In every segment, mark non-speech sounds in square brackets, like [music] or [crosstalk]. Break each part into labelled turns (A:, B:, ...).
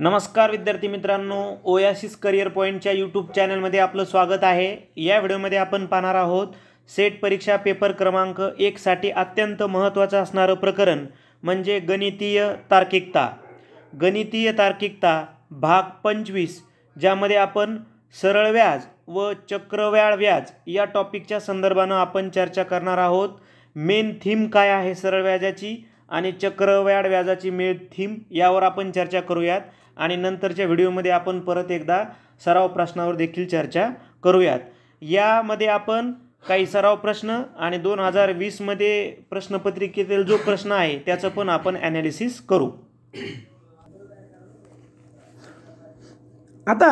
A: नमस्कार विद्यार्थी मित्रांनो ओयासिस करिअर पॉईंटच्या यूट्यूब चॅनलमध्ये आपलं स्वागत आहे या व्हिडिओमध्ये आपण पाहणार आहोत सेट परीक्षा पेपर क्रमांक एकसाठी अत्यंत महत्त्वाचं असणारं प्रकरण म्हणजे गणितीय तार्किकता गणितीय तार्किकता भाग पंचवीस ज्यामध्ये आपण सरळ व्याज व चक्रव्याळ व्याज या टॉपिकच्या संदर्भानं आपण चर्चा करणार आहोत मेन थीम काय आहे सरळ व्याजाची आणि चक्रव्याळ व्याजाची मेन थीम यावर आपण चर्चा करूयात आणि नंतरच्या व्हिडिओमध्ये आपण परत एकदा सराव प्रश्नावर देखील चर्चा करूयात यामध्ये आपण काही सराव प्रश्न आणि दोन हजार वीसमध्ये प्रश्नपत्रिकेतील जो प्रश्न आहे त्याचं पण आपण ॲनालिसिस करू आता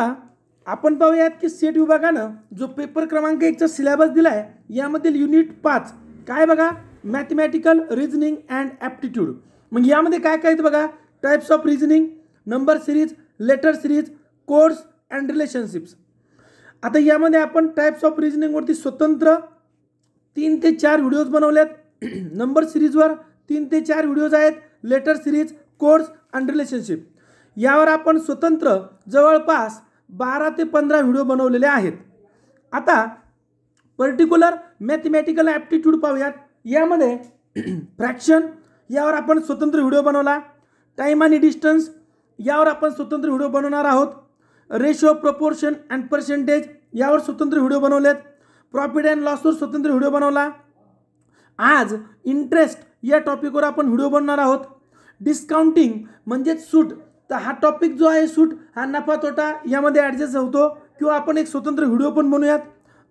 A: आपण पाहूयात की सेट विभागानं जो पेपर क्रमांक एकचा सिलेबस दिला आहे यामधील युनिट पाच काय बघा मॅथमॅटिकल रिजनिंग अँड ॲप्टिट्यूड मग यामध्ये काय काय बघा types of reasoning number series letter series course and relationships आता यामध्ये आपण टाईप्स ऑफ रिजनिंगवरती स्वतंत्र तीन ते चार व्हिडिओज बनवल्यात [clears throat] नंबर सिरीजवर तीन ते चार व्हिडिओज आहेत letter series course and relationship यावर आपण स्वतंत्र जवळपास बारा ते पंधरा व्हिडिओ बनवलेले आहेत आता पर्टिक्युलर मॅथमॅटिकल ॲप्टिट्यूड पाहूयात यामध्ये फ्रॅक्शन [clears throat] यावर आपण स्वतंत्र व्हिडिओ बनवला टाईम आणि डिस्टन्स यावर आपण स्वतंत्र व्हिडिओ बनवणार आहोत रेशो प्रपोर्शन अँड पर्सेंटेज यावर स्वतंत्र व्हिडिओ बनवलेत प्रॉफिट अँड लॉसवर स्वतंत्र व्हिडिओ बनवला आज इंटरेस्ट या टॉपिकवर आपण व्हिडिओ बनवणार आहोत डिस्काउंटिंग म्हणजेच सूट तर हा टॉपिक जो आहे सूट हा नफा तोटा यामध्ये ॲडजस्ट होतो किंवा आपण एक स्वतंत्र व्हिडिओ पण बनवूयात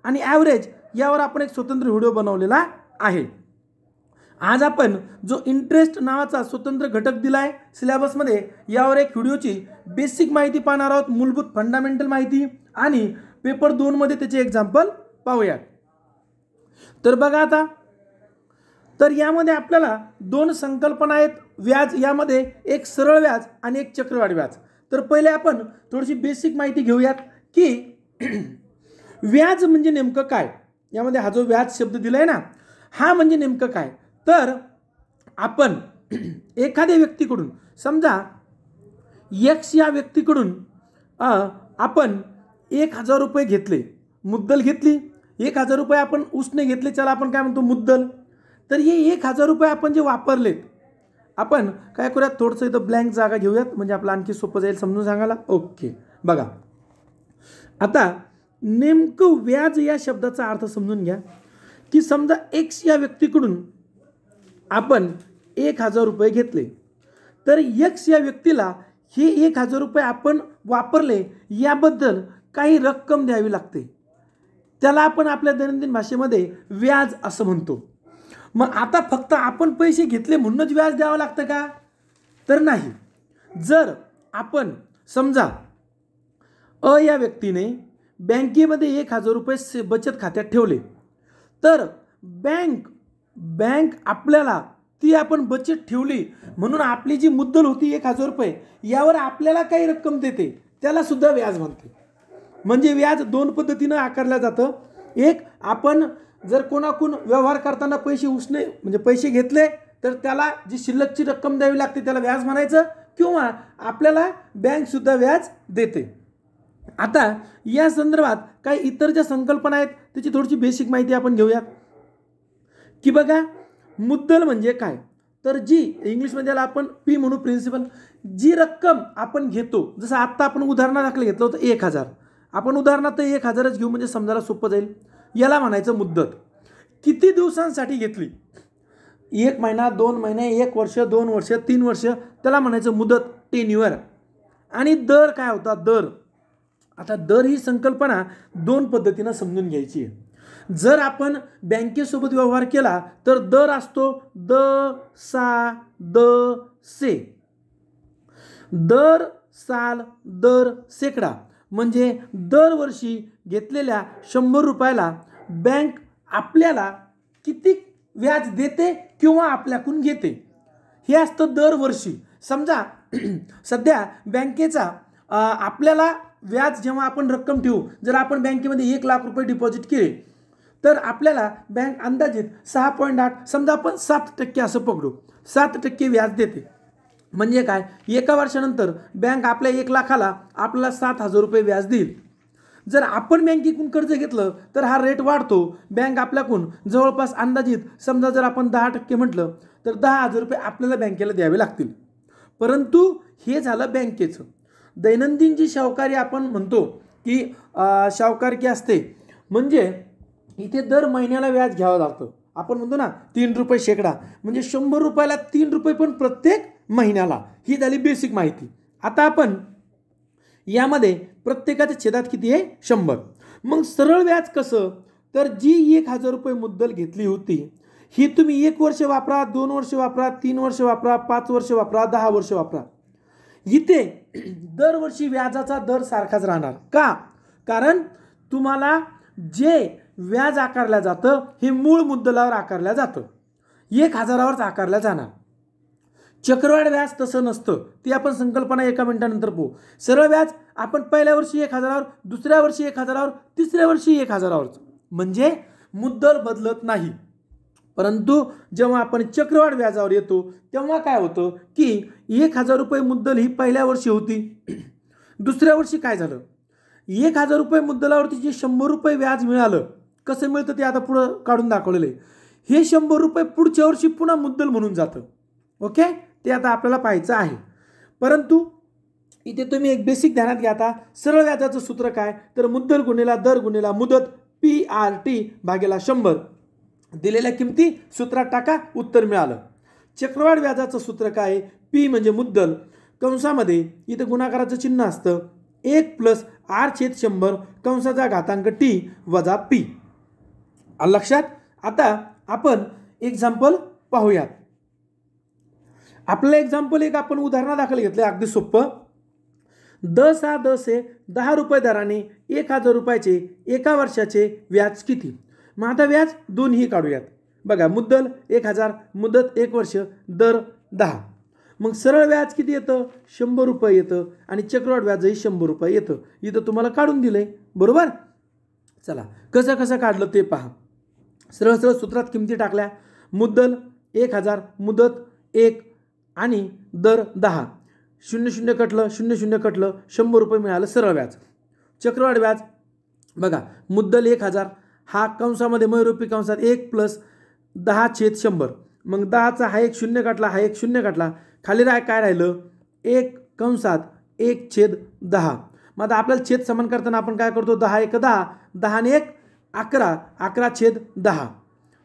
A: आणि ॲव्हरेज यावर आपण एक स्वतंत्र व्हिडिओ बनवलेला आहे आज आपण जो इंटरेस्ट नावाचा स्वतंत्र घटक दिला आहे सिलेबसमध्ये यावर एक व्हिडिओची बेसिक माहिती पाहणार आहोत मूलभूत फंडामेंटल माहिती आणि पेपर दोनमध्ये त्याचे एक्झाम्पल पाहूयात तर बघा आता तर यामध्ये आपल्याला दोन संकल्पना आहेत व्याज यामध्ये एक सरळ व्याज आणि एक चक्रवाढ व्याज तर पहिले आपण थोडीशी बेसिक माहिती घेऊयात की [clears throat] व्याज म्हणजे नेमकं काय यामध्ये हा जो व्याज शब्द दिला आहे ना हा म्हणजे नेमकं काय तर आपण [clears throat] एखाद्या व्यक्तीकडून समजा यक्स या व्यक्तीकडून आपण एक हजार रुपये घेतले मुद्दल घेतली एक हजार रुपये आपण उसने घेतले चला आपण काय म्हणतो मुद्दल तर हे एक हजार रुपये आपण जे वापरलेत आपण काय करूयात थोडंसं इथं ब्लँक जागा घेऊयात म्हणजे आपलं आणखी सोपं जाईल समजून सांगायला ओके बघा आता नेमकं व्याज या शब्दाचा अर्थ समजून घ्या की समजा एक्स या व्यक्तीकडून आपण एक हजार रुपये घेतले तर यक्स या व्यक्तीला हे एक हजार रुपये आपण वापरले याबद्दल काही रक्कम द्यावी लागते त्याला आपण आपल्या दैनंदिन भाषेमध्ये व्याज असं म्हणतो मग आता फक्त आपण पैसे घेतले म्हणूनच व्याज द्यावं लागतं का तर नाही जर आपण समजा अ या व्यक्तीने बँकेमध्ये एक हजार रुपये बचत खात्यात ठेवले तर बँक बँक आपल्याला ती आपण बचत ठेवली म्हणून आपली जी मुद्दल होती एक हजार रुपये यावर आपल्याला काही रक्कम देते त्याला सुद्धा व्याज म्हणते म्हणजे व्याज दोन पद्धतीनं आकारलं जातं एक आपण जर कोणाकून व्यवहार करताना पैसे उसणे म्हणजे पैसे घेतले तर त्याला जी शिल्लकची रक्कम द्यावी लागते त्याला व्याज म्हणायचं किंवा आपल्याला बँकसुद्धा व्याज देते आता या संदर्भात काही इतर ज्या संकल्पना आहेत त्याची थोडीशी बेसिक माहिती आपण घेऊयात की बघा मुद्दल म्हणजे काय तर जी इंग्लिशमध्ये याला आपण पी म्हणू प्रिन्सिपल जी रक्कम आपण घेतो जसं आत्ता आपण उदाहरणादाखल घेतलं होतं एक हजार आपण उदाहरणार्थ एक हजारच घेऊ म्हणजे समजायला सोपं जाईल याला म्हणायचं मुद्दत किती दिवसांसाठी घेतली एक महिना दोन महिने एक वर्ष दोन वर्ष तीन वर्ष त्याला म्हणायचं मुदत टेन्युअर आणि दर काय होता दर आता दर ही संकल्पना दोन पद्धतीनं समजून घ्यायची आहे जर आपण बँकेसोबत व्यवहार केला तर दर असतो द सा द से दर साल दर सेकडा म्हणजे दरवर्षी घेतलेल्या शंभर रुपयाला बँक आपल्याला किती व्याज देते किंवा आपल्याकडून घेते हे असतं दरवर्षी समजा [clears throat] सध्या बँकेचा आपल्याला व्याज जेव्हा आपण रक्कम ठेवू जर आपण बँकेमध्ये एक लाख रुपये डिपॉझिट केले तर आपल्याला बँक अंदाजित सहा पॉईंट आठ समजा आपण सात टक्के असं पकडू सात टक्के व्याज देते म्हणजे काय एका वर्षानंतर बँक आपल्या एक लाखाला आपल्याला सात हजार रुपये व्याज देईल जर आपण बँकेकडून कर्ज घेतलं तर हा रेट वाढतो बँक आपल्याकडून जवळपास अंदाजित समजा जर आपण दहा टक्के म्हटलं तर दहा हजार रुपये आपल्याला बँकेला द्यावे लागतील परंतु हे झालं बँकेचं दैनंदिन जी शावकारी आपण म्हणतो की की असते म्हणजे इथे दर महिन्याला व्याज घ्यावं लागतं आपण म्हणतो ना तीन रुपये शेकडा म्हणजे शंभर रुपयाला तीन रुपये पण प्रत्येक महिन्याला ही झाली बेसिक माहिती आता आपण यामध्ये प्रत्येकाच्या छेदात किती आहे शंभर मग सरळ व्याज कसं तर जी एक हजार रुपये मुद्दल घेतली होती ही तुम्ही एक वर्ष वापरा दोन वर्ष वापरा तीन वर्ष वापरा पाच वर्ष वापरा दहा वर्ष वापरा इथे दरवर्षी व्याजाचा दर सारखाच राहणार का कारण तुम्हाला जे व्याज आकारलं जातं हे मूळ मुद्दलावर आकारलं जातं एक हजारावरच आकारलं जाणार चक्रवाढ व्याज तसं नसतं ती आपण संकल्पना एका मिनिटानंतर पाहू सरळ व्याज आपण पहिल्या वर्षी एक हजारावर दुसऱ्या वर्षी एक हजारावर तिसऱ्या वर्षी एक हजारावरच म्हणजे मुद्दल बदलत नाही परंतु जेव्हा आपण चक्रवाढ व्याजावर येतो तेव्हा काय होतं की एक हजार रुपये मुद्दल ही पहिल्या वर्षी होती दुसऱ्या वर्षी काय झालं एक हजार रुपये मुद्दलावरती जे शंभर रुपये व्याज मिळालं कसं मिळतं ते आता पुढं काढून दाखवलेलं आहे हे शंभर रुपये पुढच्या वर्षी पुन्हा मुद्दल म्हणून जातं ओके ते आता आपल्याला पाहायचं आहे परंतु इथे तुम्ही एक बेसिक ध्यानात घ्या आता सरळ व्याजाचं सूत्र काय तर मुद्दल गुन्हेला दर गुन्हेला मुदत पी आर टी भागेला शंभर दिलेल्या किमती सूत्रात टाका उत्तर मिळालं चक्रवाढ व्याजाचं सूत्र काय पी म्हणजे मुद्दल कंसामध्ये इथं गुणाकाराचं चिन्ह असतं एक प्लस आर छेद शंभर कंसाचा घातांक टी वजा पी लक्षात आता आपण एक्झाम्पल पाहूयात आपलं एक्झाम्पल एक आपण उदाहरणादाखल घेतलं आहे अगदी सोप्प द हा दस से दहा रुपये दराने एक हजार रुपयाचे एका वर्षाचे व्याज किती मग आता व्याज दोन्ही काढूयात बघा मुद्दल एक हजार मुदत एक वर्ष दर दहा मग सरळ व्याज किती येतं शंभर रुपये येतं आणि चक्रवाढ व्याजही शंभर रुपये येतं इथं तुम्हाला काढून दिलं आहे बरोबर चला कसं कसं काढलं ते पहा सरळ सरळ सूत्रात किमती टाकल्या मुद्दल एक हजार मुदत एक आणि दर दहा शून्य शून्य कटलं शून्य शून्य कटलं शंभर रुपये मिळालं सरळ व्याज चक्रवाढ व्याज बघा मुद्दल एक हजार हा कंसामध्ये मयुरूपी कंसात एक प्लस दहा छेद शंभर मग दहाचा हा एक शून्य काटला हा एक शून्य काटला खाली राह काय राहिलं एक कंसात एक छेद दहा मग आता आपल्याला छेद समान करताना आपण काय करतो दहा एक दहा दहाने एक अकरा अकरा छेद दहा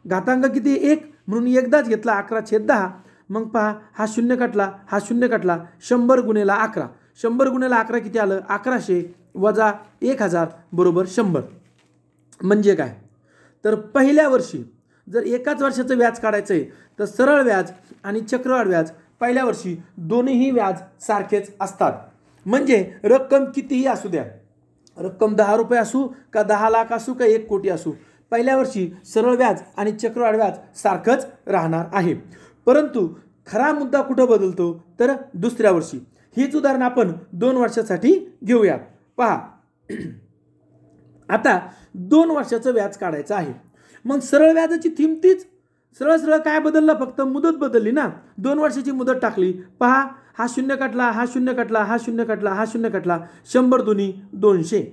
A: घातांक किती एक म्हणून एकदाच घेतला अकरा छेद दहा मग पहा हा शून्य कटला हा शून्य कटला शंभर गुन्हेला अकरा शंभर गुन्हेला अकरा किती आलं अकराशे वजा एक हजार बरोबर शंभर म्हणजे काय तर पहिल्या वर्षी जर एकाच वर्षाचं व्याज काढायचं आहे तर सरळ व्याज आणि चक्रवाढ व्याज पहिल्या वर्षी दोन्हीही व्याज सारखेच असतात म्हणजे रक्कम कितीही असू द्या रक्कम दहा रुपये असू का दहा लाख असू का एक कोटी असू पहिल्या वर्षी सरळ व्याज आणि चक्रवाढ व्याज सारखंच राहणार आहे परंतु खरा मुद्दा कुठं बदलतो तर दुसऱ्या वर्षी हेच उदाहरण आपण दोन वर्षासाठी घेऊया पहा [clears throat] आता दोन वर्षाचं व्याज काढायचं आहे मग सरळ व्याजाची थीम तीच सरळ सरळ काय बदललं फक्त मुदत बदलली ना दोन वर्षाची मुदत टाकली पहा हा शून्य कटला हा शून्य कटला हा शून्य कटला हा शून्य कटला शंभर दोन्ही दोनशे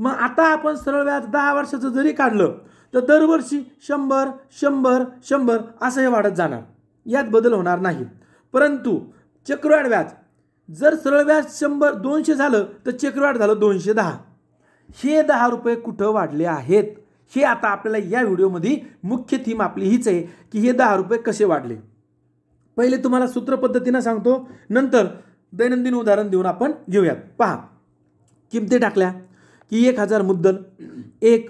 A: मग आता आपण सरळ व्याज दहा वर्षाचं जरी काढलं तर दरवर्षी शंभर शंभर शंभर असं हे वाढत जाणार यात बदल होणार नाही परंतु चक्रवाढ व्याज जर सरळ व्याज शंभर दोनशे झालं तर चक्रवाढ झालं दोनशे दहा हे दहा रुपये कुठं वाढले आहेत हे आता आपल्याला या व्हिडिओमध्ये मुख्य थीम आपली हीच आहे की हे दहा रुपये कसे वाढले पहिले तुम्हाला सूत्रपद्धतीनं सांगतो नंतर दैनंदिन उदाहरण देऊन आपण घेऊयात पहा किमती टाकल्या की एक हजार मुद्दल एक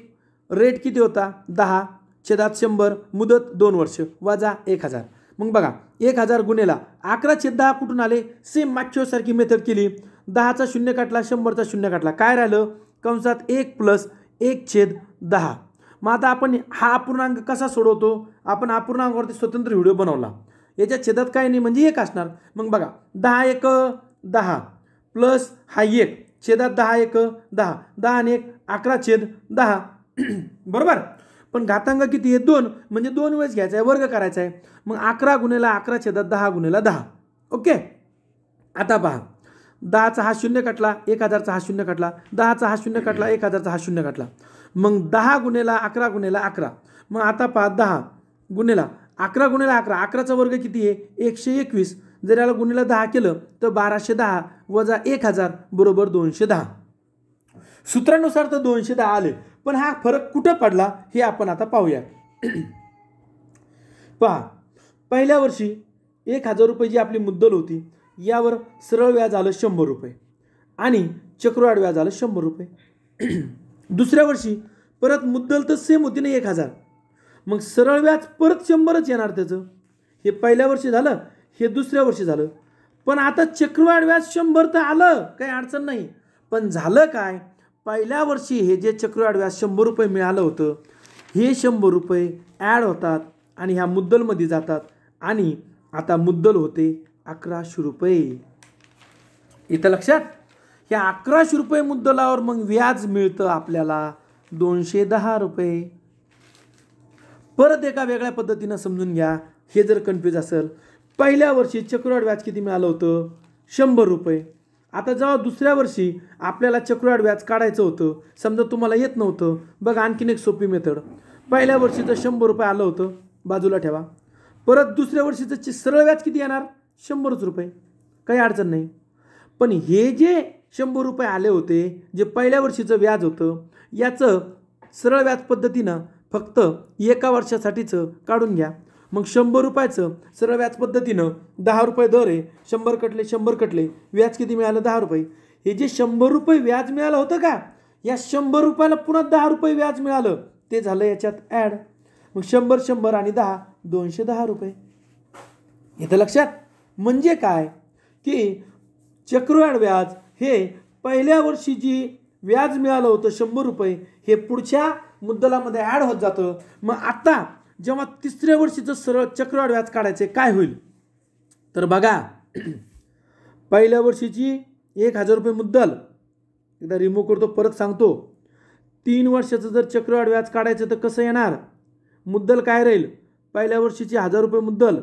A: रेट किती होता दहा छेदात शंभर मुदत दोन वर्ष वजा एक हजार मग बघा एक हजार गुन्हेला अकरा छेद दहा कुठून आले सेम मागच्यासारखी मेथड केली दहाचा शून्य काटला शंभरचा शून्य काटला काय राहिलं कंसात एक प्लस एक छेद दहा मग आता आपण हा अपूर्णांक कसा सोडवतो आपण अपूर्णांकावरती स्वतंत्र व्हिडिओ बनवला याच्या छेदात काय नाही म्हणजे एक असणार मग बघा दहा एक दहा प्लस हा एक छेदात दहा एक दहा दहा आणि एक अकरा छेद दहा [clears throat] बरोबर पण घातांक किती आहे दोन म्हणजे दोन वेळेस घ्यायचा आहे वर्ग करायचा आहे मग अकरा गुणेला अकरा छेदात दहा गुणेला दहा ओके आता पहा दहाचा हा शून्य कटला एक हजारचा हा शून्य कटला दहाचा हा शून्य कटला एक हजारचा हा शून्य कटला मग दहा गुणेला अकरा गुणेला अकरा मग आता पहा दहा गुन्हेला अकरा गुणेला अकरा अकराचा वर्ग किती आहे एकशे एकवीस जर याला गुणीला दहा केलं तर बाराशे दहा वजा एक हजार बरोबर दोनशे दहा सूत्रानुसार तर दोनशे दहा आले पण हा फरक कुठं पडला हे आपण आता पाहूया [clears throat] पहा पहिल्या वर्षी एक हजार रुपये जी आपली मुद्दल होती यावर सरळ व्याज आलं शंभर रुपये आणि चक्रवाढ व्याज आलं शंभर रुपये [clears throat] दुसऱ्या वर्षी परत मुद्दल तर सेम होती ना एक हजार मग सरळ व्याज परत शंभरच येणार त्याचं हे पहिल्या वर्षी झालं हे दुसऱ्या वर्षी झालं पण आता चक्रवाढ व्याज शंभर तर आलं काही अडचण नाही पण झालं काय पहिल्या वर्षी हे जे चक्रवाढ व्याज शंभर रुपये मिळालं होतं हे शंभर रुपये ॲड होतात आणि ह्या मुद्दलमध्ये जातात आणि आता मुद्दल होते अकराशे रुपये इथं लक्षात ह्या अकराशे रुपये मुद्दलावर मग व्याज मिळतं आपल्याला दोनशे दहा रुपये परत एका वेगळ्या पद्धतीनं समजून घ्या हे जर कन्फ्यूज असेल पहिल्या वर्षी चक्रवाढ व्याज किती मिळालं होतं शंभर रुपये आता जेव्हा दुसऱ्या वर्षी आपल्याला चक्रवाढ व्याज काढायचं होतं समजा तुम्हाला येत नव्हतं बघा आणखीन एक सोपी मेथड पहिल्या वर्षीचं शंभर रुपये आलं होतं बाजूला ठेवा परत दुसऱ्या वर्षीचं सरळ व्याज किती येणार शंभरच रुपये काही अडचण नाही पण हे जे शंभर रुपये आले होते जे पहिल्या वर्षीचं व्याज होतं याचं सरळ व्याज पद्धतीनं फक्त एका वर्षासाठीचं काढून घ्या मग शंभर रुपयाचं सरळ व्याज पद्धतीनं दहा रुपये दर आहे शंभर कटले शंभर कटले व्याज किती मिळालं दहा रुपये हे जे शंभर रुपये व्याज मिळालं होतं का या शंभर रुपयाला पुन्हा दहा रुपये व्याज मिळालं ते झालं याच्यात ॲड मग शंभर शंभर आणि दहा दोनशे दहा रुपये येतं लक्षात म्हणजे काय की चक्रवाढ व्याज हे पहिल्या वर्षी जी व्याज मिळालं होतं शंभर रुपये हे पुढच्या मुद्दलामध्ये ॲड होत जातं मग आता जेव्हा तिसऱ्या वर्षीचं सरळ चक्रवाढ व्याज आहे काय होईल तर बघा [clears throat] पहिल्या वर्षीची एक हजार रुपये मुद्दल एकदा रिमूव्ह करतो परत सांगतो तीन वर्षाचं जर चक्रवाढ व्याज काढायचं तर कसं येणार मुद्दल काय राहील पहिल्या वर्षीची हजार रुपये मुद्दल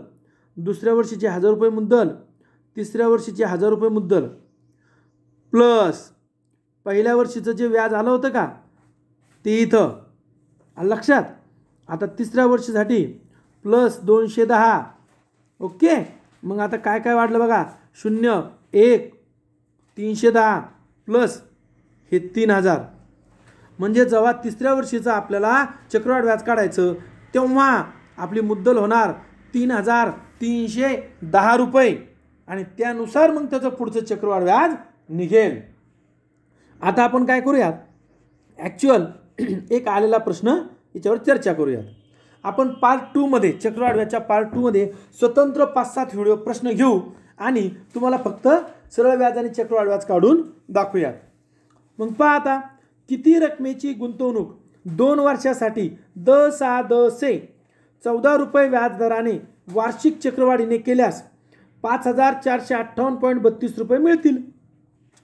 A: दुसऱ्या वर्षीची हजार रुपये मुद्दल तिसऱ्या वर्षीची हजार रुपये मुद्दल प्लस पहिल्या वर्षीचं जे व्याज आलं होतं का ते इथं लक्षात आता तिसऱ्या वर्षासाठी प्लस दोनशे दहा ओके मग आता काय काय वाढलं बघा शून्य एक तीनशे दहा प्लस हे तीन हजार म्हणजे जेव्हा तिसऱ्या वर्षीचं आपल्याला चक्रवाढ व्याज काढायचं तेव्हा आपली मुद्दल होणार तीन हजार तीनशे दहा रुपये आणि त्यानुसार मग त्याचं पुढचं चक्रवाढ व्याज निघेल आता आपण काय करूयात ॲक्च्युअल एक आलेला प्रश्न याच्यावर चर्चा करूयात आपण पार्ट टूमध्ये व्याजच्या पार्ट टूमध्ये स्वतंत्र पाच सात व्हिडिओ प्रश्न घेऊ आणि तुम्हाला फक्त सरळ व्याज आणि व्याज काढून दाखवूयात मग पहा आता किती रकमेची गुंतवणूक दोन वर्षासाठी द सा द से चौदा रुपये व्याजदराने वार्षिक चक्रवाढीने केल्यास पाच हजार चारशे अठ्ठावन्न पॉईंट बत्तीस रुपये मिळतील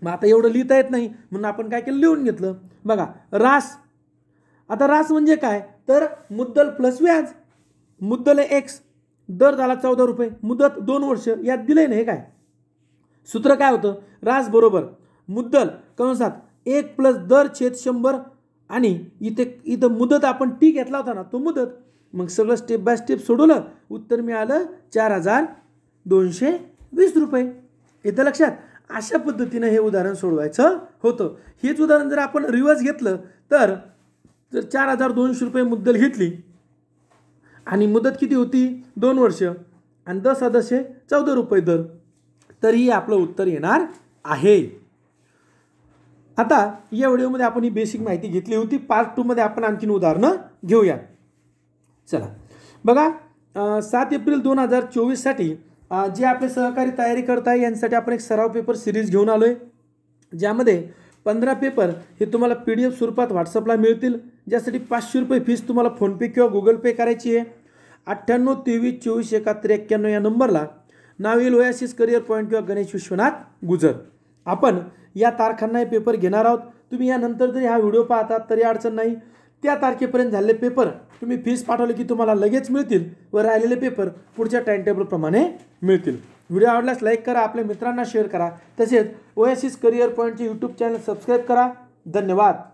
A: मग आता एवढं लिहिता येत नाही म्हणून आपण काय केलं लिहून घेतलं बघा रास आता रास म्हणजे काय तर मुद्दल प्लस व्याज मुद्दल एक्स दर झाला चौदा रुपये मुदत दोन वर्ष यात ना हे काय सूत्र काय होतं रास बरोबर मुद्दल कंसात एक प्लस दर छेद शंभर आणि इथे इथं मुदत आपण टी घेतला होता ना तो मुदत मग सगळं स्टेप बाय स्टेप सोडवलं उत्तर मिळालं चार हजार दोनशे वीस रुपये इथं लक्षात अशा पद्धतीनं हे उदाहरण सोडवायचं होतं हेच उदाहरण जर आपण रिवर्स घेतलं तर जर चार हजार दोनशे रुपये मुद्दल घेतली आणि मुदत किती होती दोन वर्ष आणि दस हजारशे चौदा रुपये दर तरीही आपलं उत्तर येणार आहे आता या व्हिडिओमध्ये आपण ही बेसिक माहिती घेतली होती पार्ट टूमध्ये आपण आणखीन उदाहरणं घेऊया चला बघा सात एप्रिल दोन हजार चोवीससाठी जे आपले सहकारी तयारी करत आहे यांसाठी आपण एक सराव पेपर सिरीज घेऊन आलो आहे ज्यामध्ये पंधरा पेपर हे तुम्हाला पी डी एफ स्वरूपात व्हॉट्सअपला मिळतील ज्यासाठी पाचशे रुपये फीस तुम्हाला फोनपे किंवा गुगल पे करायची आहे अठ्ठ्याण्णव तेवीस चोवीस एकाहत्तर एक्क्याण्णव या नंबरला नाव येईल ओयासिस करिअर पॉईंट किंवा गणेश विश्वनाथ गुजर आपण या तारखांना पेपर घेणार आहोत तुम्ही यानंतर जरी हा व्हिडिओ पाहतात तरी अडचण नाही त्या तारखेपर्यंत झालेले पेपर तुम्ही फीस पाठवले की तुम्हाला लगेच मिळतील व राहिलेले पेपर पुढच्या टाईमटेबलप्रमाणे मिळतील व्हिडिओ आवडल्यास लाईक करा आपल्या मित्रांना शेअर करा तसेच ओएसिस करिअर पॉईंटचे यूट्यूब चॅनल सबस्क्राईब करा धन्यवाद